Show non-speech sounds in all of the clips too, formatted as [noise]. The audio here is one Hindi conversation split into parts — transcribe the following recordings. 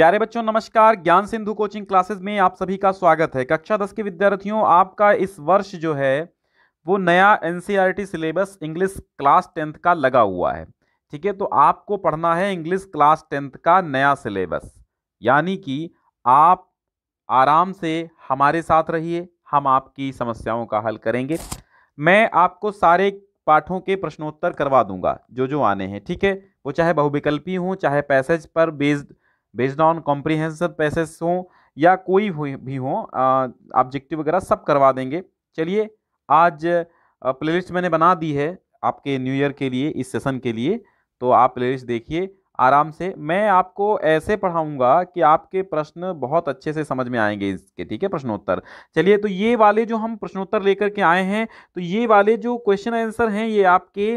प्यारे बच्चों नमस्कार ज्ञान सिंधु कोचिंग क्लासेस में आप सभी का स्वागत है कक्षा दस के विद्यार्थियों आपका इस वर्ष जो है वो नया NCERT e syllabus English class tenth का लगा हुआ है ठीक है तो आपको पढ़ना है इंग्लिश क्लास टेंथ का नया सिलेबस यानी कि आप आराम से हमारे साथ रहिए हम आपकी समस्याओं का हल करेंगे मैं आपको सारे पाठों के प्रश्नोत्तर करवा दूंगा जो जो आने हैं ठीक है वो चाहे बहुविकल्पी हों चाहे पैसेज पर based based on comprehensive passage हों या कोई भी हो ऑब्जेक्टिव वगैरह सब करवा देंगे चलिए आज प्लेलिस्ट मैंने बना दी है आपके न्यू ईयर के लिए इस सेशन के लिए तो आप प्लेलिस्ट देखिए आराम से मैं आपको ऐसे पढ़ाऊंगा कि आपके प्रश्न बहुत अच्छे से समझ में आएंगे इसके ठीक है प्रश्नोत्तर चलिए तो ये वाले जो हम प्रश्नोत्तर लेकर के आए हैं तो ये वाले जो क्वेश्चन आंसर हैं ये आपके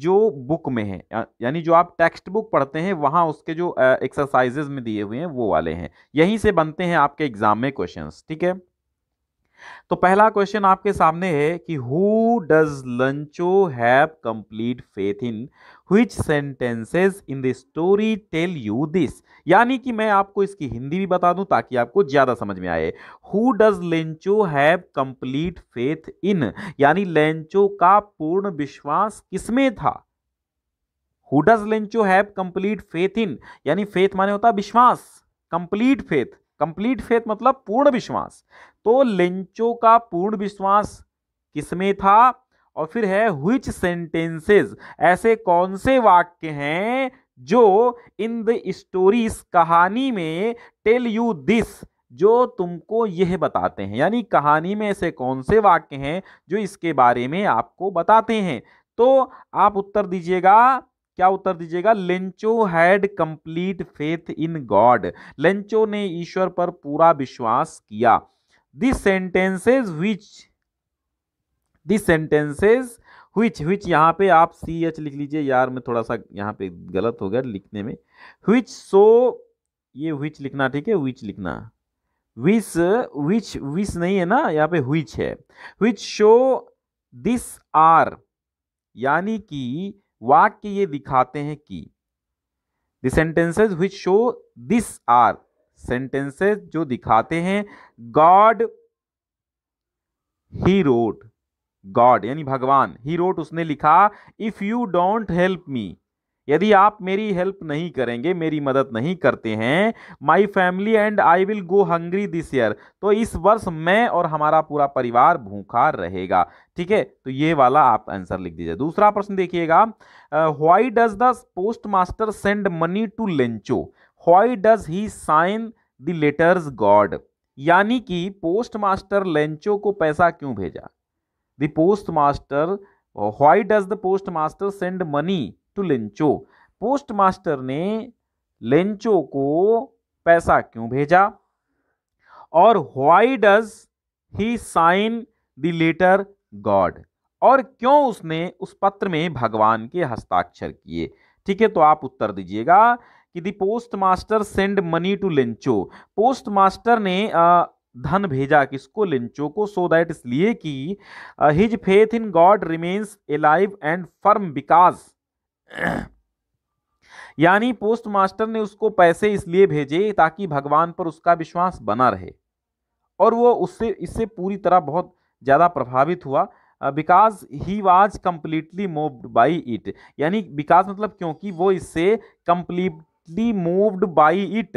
जो बुक में है यानी जो आप टेक्स्ट बुक पढ़ते हैं वहाँ उसके जो एक्सरसाइजेज में दिए हुए हैं वो वाले हैं यहीं से बनते हैं आपके एग्जाम में क्वेश्चन ठीक है तो पहला क्वेश्चन आपके सामने है कि who does Lencho have complete faith in which sentences in the story tell you this यानी कि मैं आपको इसकी हिंदी भी बता दूं ताकि आपको ज़्यादा समझ में आए who does Lencho have complete faith in यानी लेंचो का पूर्ण विश्वास किसमें था who does Lencho have complete faith in यानी फेथ माने होता विश्वास कंप्लीट फेथ कंप्लीट फेथ मतलब पूर्ण विश्वास तो लिंचो का पूर्ण विश्वास किसमें था और फिर है हुच सेंटेंसेज ऐसे कौन से वाक्य हैं जो इन द स्टोरीज कहानी में टेल यू दिस जो तुमको यह बताते हैं यानी कहानी में ऐसे कौन से वाक्य हैं जो इसके बारे में आपको बताते हैं तो आप उत्तर दीजिएगा क्या उत्तर दीजिएगा Lencho had complete faith in God Lencho ने ईश्वर पर पूरा विश्वास किया this sentences which this sentences which which यहाँ पे आप सी एच लिख लीजिए यार मैं थोड़ा सा यहाँ पे गलत हो गया लिखने में विच सो ये विच लिखना ठीक है विच लिखना विच विच विच नहीं है ना यहाँ पे विच है विच शो दिस आर यानी कि वाक्य ये दिखाते हैं कि the sentences which show this are sentences जो दिखाते हैं गॉड ही रोट गॉड यानी भगवान ही रोट उसने लिखा if you don't help me यदि आप मेरी हेल्प नहीं करेंगे मेरी मदद नहीं करते हैं my family and I will go hungry this year तो इस वर्ष मैं और हमारा पूरा परिवार भूखा रहेगा ठीक है तो ये वाला आप आंसर लिख दीजिए दूसरा प्रश्न देखिएगा why does the post master send money to Lencho why does he sign the letters God यानी कि पोस्ट मास्टर लेंचो को पैसा क्यों भेजा the post master why does the post master send money to Lencho postmaster ने लेंचो को पैसा क्यों भेजा और why does he sign the letter God और क्यों उसने उस पत्र में भगवान के हस्ताक्षर किए ठीक है तो आप उत्तर दीजिएगा कि the post master send money to Lencho post master ने धन भेजा किसको लिंचो को सो दैट इसलिए कि his faith in God remains alive and firm because यानी पोस्ट मास्टर ने उसको पैसे इसलिए भेजे ताकि भगवान पर उसका विश्वास बना रहे और वो उससे इससे पूरी तरह बहुत ज़्यादा प्रभावित हुआ because he was completely moved by it यानी बिकॉज मतलब क्योंकि वो इससे कम्प्लीटली मूव्ड बाई इट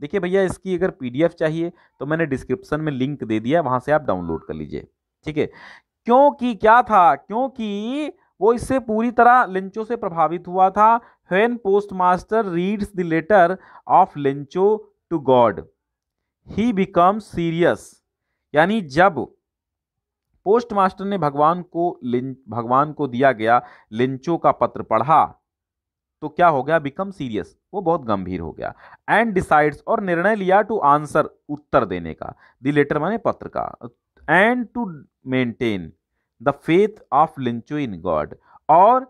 देखिए भैया इसकी अगर पीडीएफ चाहिए तो मैंने डिस्क्रिप्शन में लिंक दे दिया वहाँ से आप डाउनलोड कर लीजिए ठीक है क्योंकि क्या था क्योंकि वो इससे पूरी तरह लिंचो से प्रभावित हुआ था when post master reads the letter of Lencho to God he become serious यानी जब पोस्ट मास्टर ने भगवान को लिंच भगवान को दिया गया लिंचो का पत्र पढ़ा तो क्या हो गया बिकम सीरियस वो बहुत गंभीर हो गया एंड डिसाइड्स और निर्णय लिया टू आंसर उत्तर देने का द लेटर माने पत्र का and to maintain the faith of Lencho in God और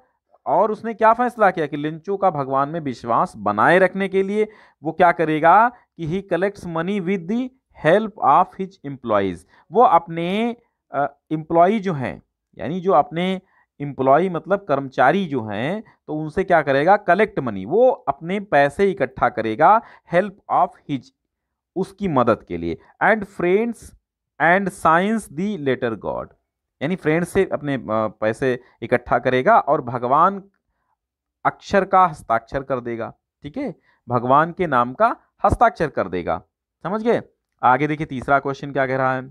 और उसने क्या फैसला किया कि लिंचो का भगवान में विश्वास बनाए रखने के लिए वो क्या करेगा कि he collects money with the help of his employees वो अपने एम्प्लॉय जो हैं यानी जो अपने एम्प्लॉय मतलब कर्मचारी जो हैं तो उनसे क्या करेगा कलेक्ट मनी वो अपने पैसे इकट्ठा करेगा हेल्प ऑफ हिज उसकी मदद के लिए and friends and signs the letter God यानी फ्रेंड से अपने पैसे इकट्ठा करेगा और भगवान अक्षर का हस्ताक्षर कर देगा ठीक है भगवान के नाम का हस्ताक्षर कर देगा समझ गए आगे देखिए तीसरा क्वेश्चन क्या कह रहा है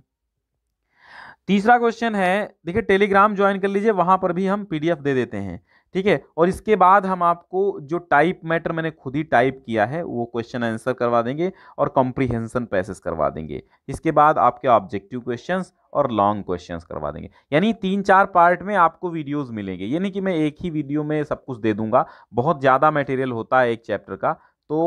तीसरा क्वेश्चन है देखिए टेलीग्राम ज्वाइन कर लीजिए वहाँ पर भी हम पीडीएफ दे देते हैं ठीक है और इसके बाद हम आपको जो टाइप मैटर मैंने खुद ही टाइप किया है वो क्वेश्चन आंसर करवा देंगे और कॉम्प्रीहेंसन पैसेज करवा देंगे इसके बाद आपके ऑब्जेक्टिव क्वेश्चंस और लॉन्ग क्वेश्चंस करवा देंगे यानी तीन चार पार्ट में आपको वीडियोस मिलेंगे ये नहीं कि मैं एक ही वीडियो में सब कुछ दे दूंगा बहुत ज़्यादा मटेरियल होता है एक चैप्टर का तो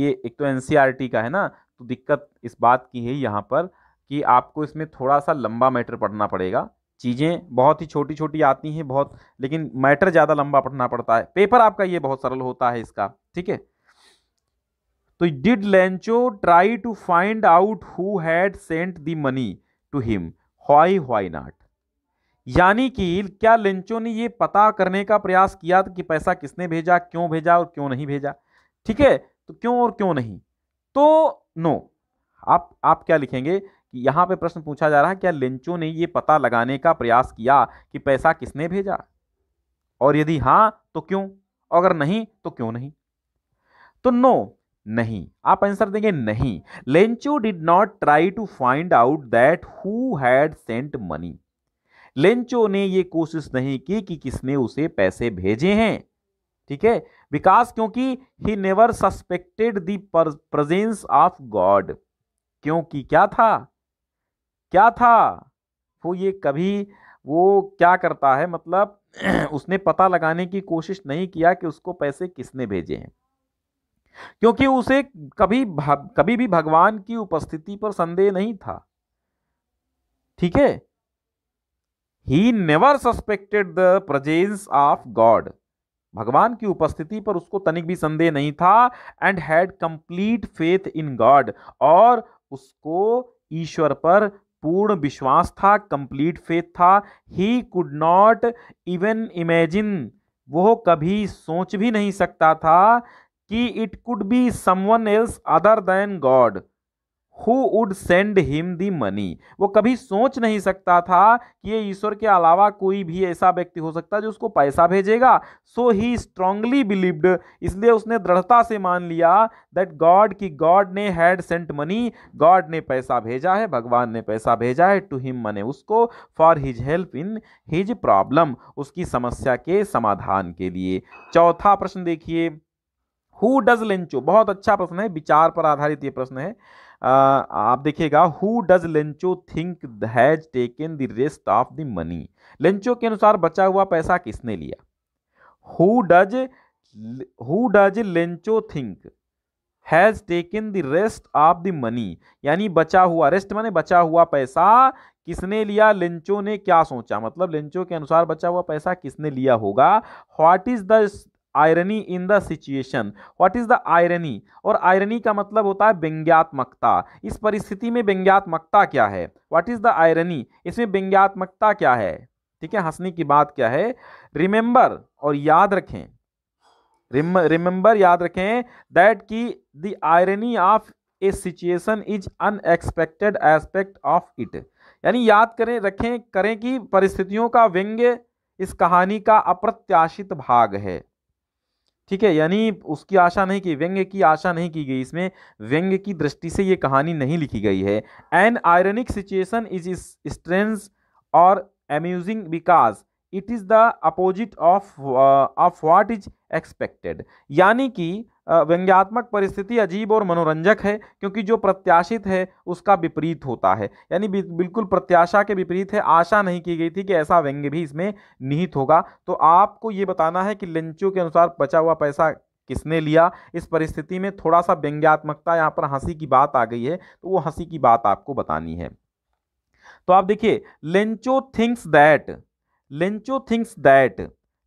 ये एक तो एन e का है ना तो दिक्कत इस बात की है यहाँ पर कि आपको इसमें थोड़ा सा लंबा मैटर पढ़ना पड़ेगा चीज़ें बहुत ही छोटी छोटी आती हैं बहुत लेकिन मैटर ज़्यादा लंबा पढ़ना पड़ता है पेपर आपका ये बहुत सरल होता है इसका ठीक है तो did Lencho try to find out who had sent the money to him why why not यानी कि क्या लेंचो ने ये पता करने का प्रयास किया कि पैसा किसने भेजा क्यों भेजा और क्यों नहीं भेजा ठीक है तो क्यों और क्यों नहीं तो नो आप आप क्या लिखेंगे कि यहाँ पे प्रश्न पूछा जा रहा है क्या लिंचो ने ये पता लगाने का प्रयास किया कि पैसा किसने भेजा और यदि हाँ तो क्यों अगर नहीं तो क्यों नहीं तो नो नहीं आप आंसर देंगे नहीं Lencho did not try to find out that who had sent money Lencho ने ये कोशिश नहीं की कि किसने उसे पैसे भेजे हैं ठीक है विकास क्योंकि he never suspected the presence of God क्योंकि क्या था क्या था वो ये कभी वो क्या करता है मतलब [clears throat] उसने पता लगाने की कोशिश नहीं किया कि उसको पैसे किसने भेजे हैं क्योंकि उसे कभी कभी भी भगवान की उपस्थिति पर संदेह नहीं था ठीक है he never suspected the presence of God भगवान की उपस्थिति पर उसको तनिक भी संदेह नहीं था and had complete faith in God और उसको ईश्वर पर पूर्ण विश्वास था कंप्लीट फेथ था he could not even imagine वो कभी सोच भी नहीं सकता था कि it could be someone else other than God who would send him the money वो कभी सोच नहीं सकता था कि ये ईश्वर के अलावा कोई भी ऐसा व्यक्ति हो सकता है जो उसको पैसा भेजेगा सो ही स्ट्रांगली बिलीव्ड इसलिए उसने दृढ़ता से मान लिया दैट गॉड की गॉड ने हैड सेंट मनी गॉड ने पैसा भेजा है भगवान ने पैसा भेजा है टू हिम मने उसको for his help in his problem उसकी समस्या के समाधान के लिए चौथा प्रश्न देखिए हु डज लेंचो बहुत अच्छा प्रश्न है विचार पर आधारित ये प्रश्न है आप देखिएगा who does Lencho think has taken the rest of the money Lencho के अनुसार बचा हुआ पैसा किसने लिया who does who does Lencho think has taken the rest of the money यानी बचा हुआ रेस्ट माने बचा हुआ पैसा किसने लिया लेंचो ने क्या सोचा मतलब लेंचो के अनुसार बचा हुआ पैसा किसने लिया होगा what is the irony in the situation what is the irony और आयरनी का मतलब होता है व्यंग्यात्मकता इस परिस्थिति में व्यंग्यात्मकता क्या है व्हाट इज द आयरनी इसमें व्यंग्यात्मकता क्या है ठीक है हंसने की बात क्या है रिमेंबर और याद रखें रिमेंबर याद रखें दैट की the irony of a situation is unexpected aspect of it यानी याद करें रखें करें कि परिस्थितियों का व्यंग्य इस कहानी का अप्रत्याशित भाग है ठीक है यानी उसकी आशा नहीं की व्यंग्य की आशा नहीं की गई इसमें व्यंग्य की दृष्टि से ये कहानी नहीं लिखी गई है an ironic situation is strange और amusing because it is the opposite of of what is expected यानी कि uh, व्यंग्यात्मक परिस्थिति अजीब और मनोरंजक है क्योंकि जो प्रत्याशित है उसका विपरीत होता है यानी बिल्कुल प्रत्याशा के विपरीत है आशा नहीं की गई थी कि ऐसा व्यंग्य भी इसमें निहित होगा तो आपको ये बताना है कि लंचों के अनुसार बचा हुआ पैसा किसने लिया इस परिस्थिति में थोड़ा सा व्यंग्यात्मकता यहाँ पर हंसी की बात आ गई है तो वो हंसी की बात आपको बतानी है तो आप देखिए Lencho thinks that Lencho thinks that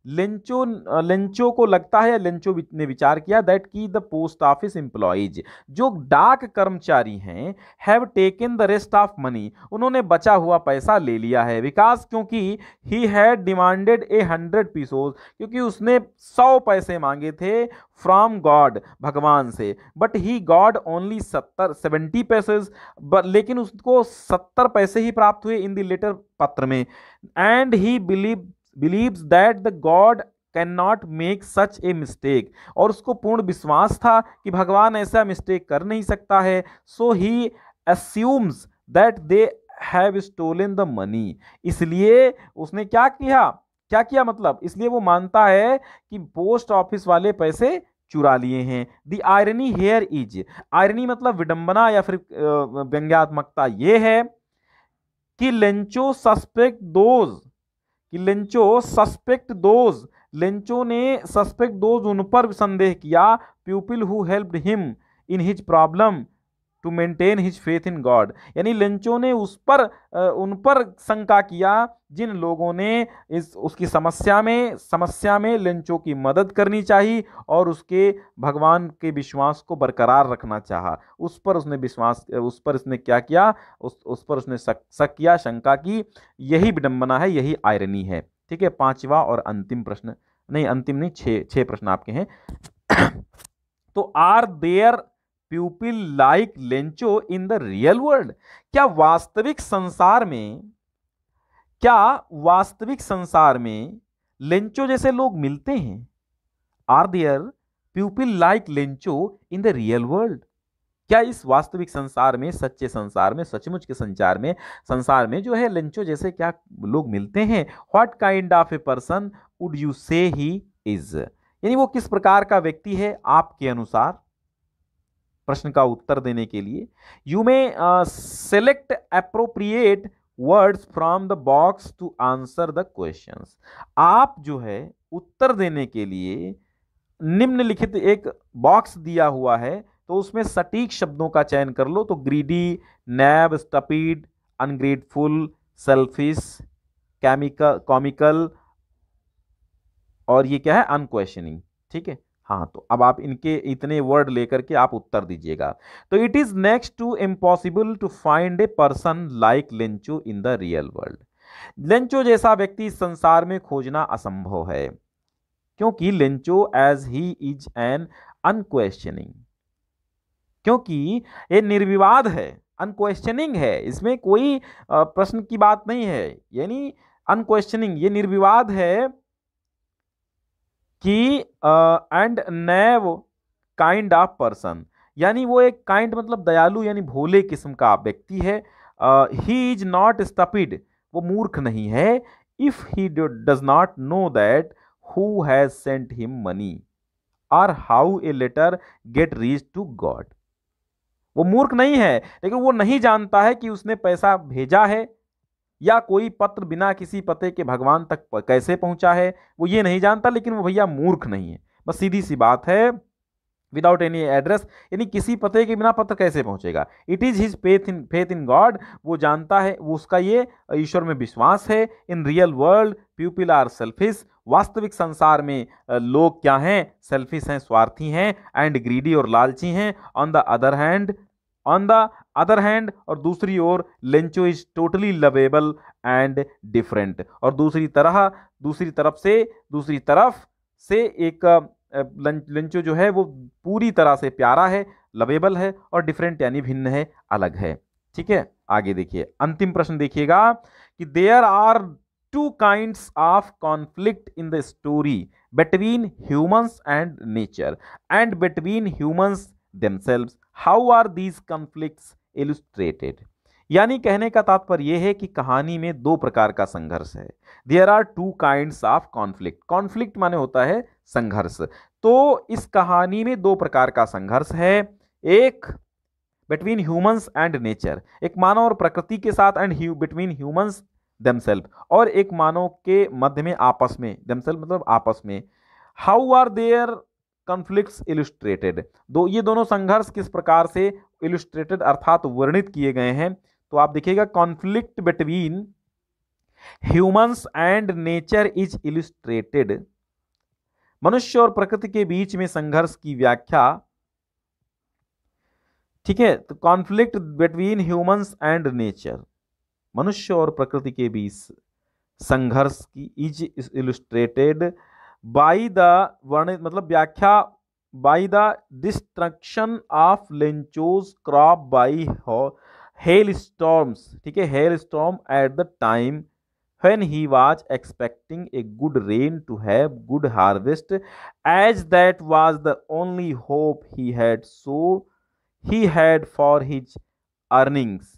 Lencho Lencho को लगता है लिंचो ने विचार किया दैट की द पोस्ट ऑफिस एम्प्लॉयज जो डाक कर्मचारी हैं have taken the rest of money उन्होंने बचा हुआ पैसा ले लिया है विकास क्योंकि he had demanded a hundred pesos क्योंकि उसने सौ पैसे मांगे थे फ्रॉम गॉड भगवान से बट ही गॉड ओनली सत्तर सेवेंटी पैसेज लेकिन उसको सत्तर पैसे ही प्राप्त हुए इन द लेटर पत्र में and he believe believes that the God can not make such a mistake और उसको पूर्ण विश्वास था कि भगवान ऐसा मिस्टेक कर नहीं सकता है so he assumes that they have stolen the money इसलिए उसने क्या किया क्या किया मतलब इसलिए वो मानता है कि पोस्ट ऑफिस वाले पैसे चुरा लिए हैं the irony here is irony मतलब विडंबना या फिर व्यंग्यात्मकता ये है कि लेंचो सस्पेक्ट दोज कि लिंचो सस्पेक्ट दोज लिंचो ने सस्पेक्ट दोज उन पर संदेह किया people who help him in his problem to maintain his faith in God यानी लंचों ने उस पर उन पर शंका किया जिन लोगों ने इस उसकी समस्या में समस्या में लंचों की मदद करनी चाहिए और उसके भगवान के विश्वास को बरकरार रखना चाहा उस पर उसने विश्वास उस पर उसने क्या किया उस उस पर उसने शक किया शंका की यही विडंबना है यही आयरनी है ठीक है पांचवा और अंतिम प्रश्न नहीं अंतिम नहीं छः छः प्रश्न आपके हैं [coughs] तो are there people like Lencho in the real world क्या वास्तविक संसार में क्या वास्तविक संसार में लेंचो जैसे लोग मिलते हैं are there people like Lencho in the real world क्या इस वास्तविक संसार में सच्चे संसार में सचमुच के संचार में संसार में जो है लेंचो जैसे क्या लोग मिलते हैं what kind of a person would you say he is यानी वो किस प्रकार का व्यक्ति है आपके अनुसार प्रश्न का उत्तर देने के लिए you may select appropriate words from the box to answer the question आप जो है उत्तर देने के लिए निम्नलिखित एक बॉक्स दिया हुआ है तो उसमें सटीक शब्दों का चयन कर लो तो greedy naive stupid ungrateful selfish chemical comical और ये क्या है अनक्वेश्चनिंग ठीक है हाँ तो अब आप इनके इतने वर्ड लेकर के आप उत्तर दीजिएगा तो it is next to impossible to find a person like Lencho in the real world Lencho जैसा व्यक्ति संसार में खोजना असंभव है क्योंकि Lencho as he is an unquestioning क्योंकि ये निर्विवाद है अनक्वेश्चनिंग है इसमें कोई प्रश्न की बात नहीं है यानी अनक्वेश्चनिंग ये निर्विवाद है कि and naive kind of person यानी वो एक काइंड मतलब दयालु यानी भोले किस्म का व्यक्ति है ही इज नॉट स्टपिड वो मूर्ख नहीं है if he does not know that who has sent him money और how a letter get reach to God वो मूर्ख नहीं है लेकिन वो नहीं जानता है कि उसने पैसा भेजा है या कोई पत्र बिना किसी पते के भगवान तक कैसे पहुंचा है वो ये नहीं जानता लेकिन वो भैया मूर्ख नहीं है बस सीधी सी बात है विदाउट एनी एड्रेस यानी किसी पते के बिना पत्र कैसे पहुंचेगा it is his faith in faith in God वो जानता है वो उसका ये ईश्वर में विश्वास है in real world people are selfish वास्तविक संसार में लोग क्या हैं सेल्फिश हैं स्वार्थी हैं एंड ग्रीडी और लालची हैं on the other hand on the other hand और दूसरी ओर Lencho is totally lovable and different और दूसरी तरह दूसरी तरफ से दूसरी तरफ से एक लंचो जो है वो पूरी तरह से प्यारा है लवेबल है और डिफरेंट यानी भिन्न है अलग है ठीक है आगे देखिए अंतिम प्रश्न देखिएगा कि there are two kind of conflict in the story between humans and nature and between humans themselves how are these conflicts illustrated यानी कहने का तात्पर्य यह है कि कहानी में दो प्रकार का संघर्ष है there are two kind of conflict conflict माने होता है संघर्ष तो इस कहानी में दो प्रकार का संघर्ष है एक बिटवीन ह्यूमंस एंड नेचर एक मानव और प्रकृति के साथ एंड बिटवीन ह्यूमंस दमसेल्फ और एक मानव के मध्य में आपस में दमसेल्फ मतलब आपस में how are there conflicts illustrated दो ये दोनों संघर्ष किस प्रकार से इलिस्ट्रेटेड अर्थात वर्णित किए गए हैं तो आप देखिएगा conflict between humans and nature is illustrated मनुष्य और प्रकृति के बीच में संघर्ष की व्याख्या ठीक है तो conflict between humans and nature मनुष्य और प्रकृति के बीच संघर्ष की इज इलिस्ट्रेटेड बाई द वर्णित मतलब व्याख्या by the destruction of Lencho's crop by hail storms ठीक है hail storm at the time when he was expecting a good rain to have good harvest as that was the only hope he had so he had for his earnings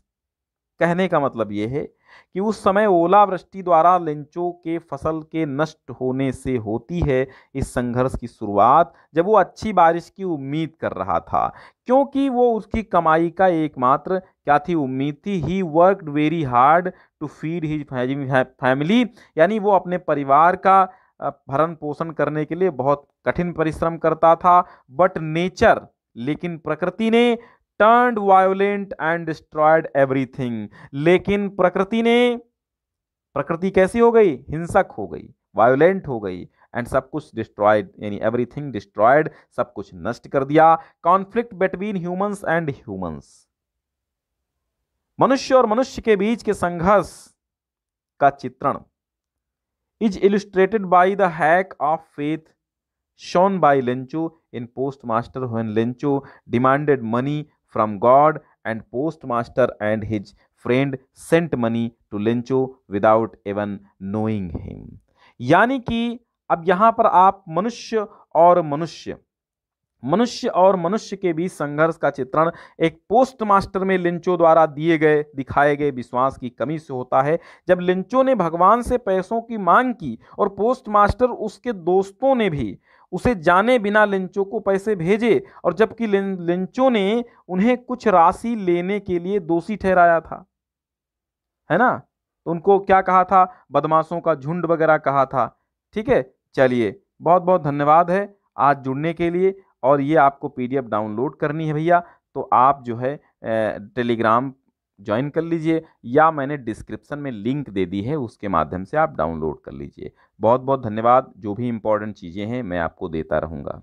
कहने का मतलब ये है कि उस समय ओलावृष्टि द्वारा लिंचों के फसल के नष्ट होने से होती है इस संघर्ष की शुरुआत जब वो अच्छी बारिश की उम्मीद कर रहा था क्योंकि वो उसकी कमाई का एकमात्र क्या थी उम्मीद थी he worked very hard to feed his family यानी वो अपने परिवार का भरण पोषण करने के लिए बहुत कठिन परिश्रम करता था बट नेचर लेकिन प्रकृति ने turn violent and destroyed everything लेकिन प्रकृति ने प्रकृति कैसी हो गई हिंसक हो गई वायोलेंट हो गई एंड सब कुछ डिस्ट्रॉयड यानी एवरीथिंग डिस्ट्रॉयड सब कुछ नष्ट कर दिया conflict between humans and humans मनुष्य और मनुष्य के बीच के संघर्ष का चित्रण is illustrated by the lack of faith by by in postmaster when Lencho demanded money from God and postmaster and his friend sent money to Lencho without even knowing him. यानी कि अब यहाँ पर आप मनुष्य और मनुष्य मनुष्य और मनुष्य के बीच संघर्ष का चित्रण एक पोस्ट मास्टर में लिंचो द्वारा दिए गए दिखाए गए विश्वास की कमी से होता है जब लिंचो ने भगवान से पैसों की मांग की और पोस्ट मास्टर उसके दोस्तों ने भी उसे जाने बिना लिंचों को पैसे भेजे और जबकि लिंचों ने उन्हें कुछ राशि लेने के लिए दोषी ठहराया था है ना तो उनको क्या कहा था बदमाशों का झुंड वगैरह कहा था ठीक है चलिए बहुत बहुत धन्यवाद है आज जुड़ने के लिए और ये आपको पीडीएफ डाउनलोड करनी है भैया तो आप जो है टेलीग्राम ज्वाइन कर लीजिए या मैंने डिस्क्रिप्शन में लिंक दे दी है उसके माध्यम से आप डाउनलोड कर लीजिए बहुत बहुत धन्यवाद जो भी इम्पोर्टेंट चीज़ें हैं मैं आपको देता रहूँगा